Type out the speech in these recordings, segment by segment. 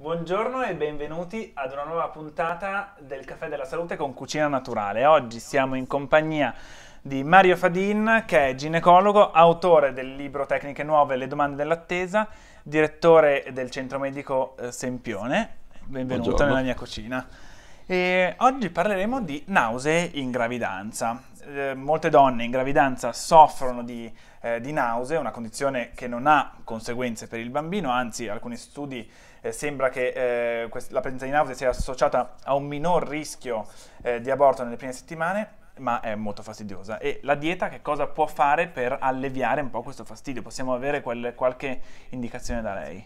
Buongiorno e benvenuti ad una nuova puntata del Caffè della Salute con Cucina Naturale. Oggi siamo in compagnia di Mario Fadin, che è ginecologo, autore del libro Tecniche Nuove, Le domande dell'attesa, direttore del centro medico eh, Sempione. Benvenuto Buongiorno. nella mia cucina. E oggi parleremo di nausee in gravidanza. Eh, molte donne in gravidanza soffrono di, eh, di nausea, una condizione che non ha conseguenze per il bambino, anzi alcuni studi eh, sembra che eh, la presenza di nausea sia associata a un minor rischio eh, di aborto nelle prime settimane ma è molto fastidiosa. E la dieta che cosa può fare per alleviare un po' questo fastidio? Possiamo avere quel, qualche indicazione da lei?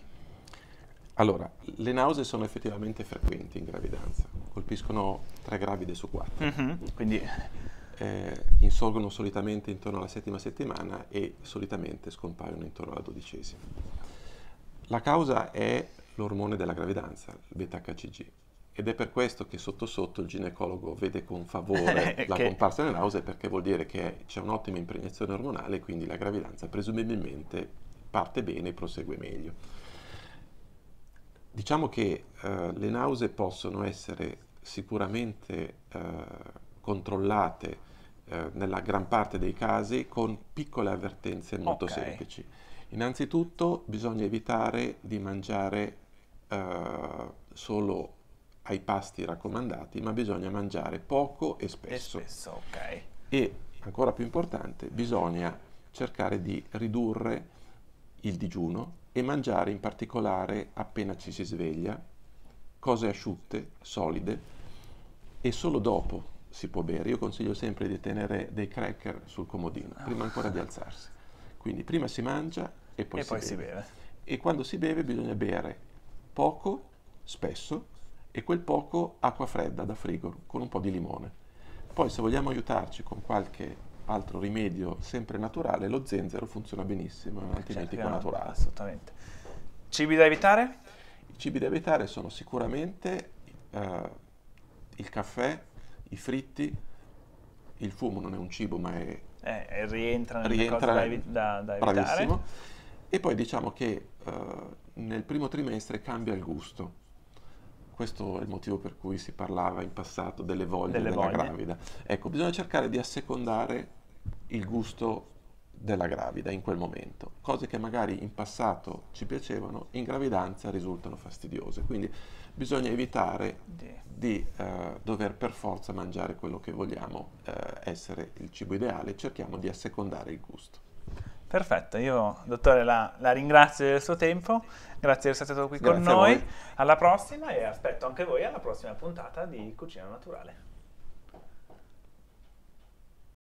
Allora, le nausee sono effettivamente frequenti in gravidanza, colpiscono tre gravide su quattro. Mm-hmm, quindi eh, insorgono solitamente intorno alla settima settimana e solitamente scompaiono intorno alla dodicesima. La causa è l'ormone della gravidanza, il beta-HCG, ed è per questo che sotto sotto il ginecologo vede con favore la che... comparsa delle nausea perché vuol dire che c'è un'ottima impregnazione ormonale e quindi la gravidanza presumibilmente parte bene e prosegue meglio. Diciamo che eh, le nausee possono essere sicuramente eh, controllate eh, nella gran parte dei casi con piccole avvertenze molto okay. semplici. Innanzitutto bisogna evitare di mangiare eh, solo ai pasti raccomandati, ma bisogna mangiare poco e spesso. E, spesso okay. e ancora più importante, bisogna cercare di ridurre il digiuno e mangiare in particolare appena ci si sveglia, cose asciutte, solide e solo dopo si può bere. Io consiglio sempre di tenere dei cracker sul comodino, ah. prima ancora di alzarsi. Quindi prima si mangia e poi, e si, poi beve. si beve. E quando si beve bisogna bere poco, spesso, e quel poco acqua fredda da frigo con un po' di limone. Poi se vogliamo aiutarci con qualche altro rimedio sempre naturale, lo zenzero funziona benissimo, eh, è un antibiotico naturale. Assolutamente. Cibi da evitare? I cibi da evitare sono sicuramente uh, il caffè, i fritti, il fumo non è un cibo ma è... Eh, rientra nelle rientra, da, evi- da, da Bravissimo. E poi diciamo che uh, nel primo trimestre cambia il gusto. Questo è il motivo per cui si parlava in passato delle voglie delle della voglie. gravida. Ecco, bisogna cercare di assecondare il gusto della gravida in quel momento. Cose che magari in passato ci piacevano, in gravidanza risultano fastidiose. Quindi bisogna evitare di eh, dover per forza mangiare quello che vogliamo eh, essere il cibo ideale, cerchiamo di assecondare il gusto. Perfetto, io dottore la, la ringrazio del suo tempo, grazie di essere stato qui grazie con noi, alla prossima e aspetto anche voi alla prossima puntata di Cucina Naturale.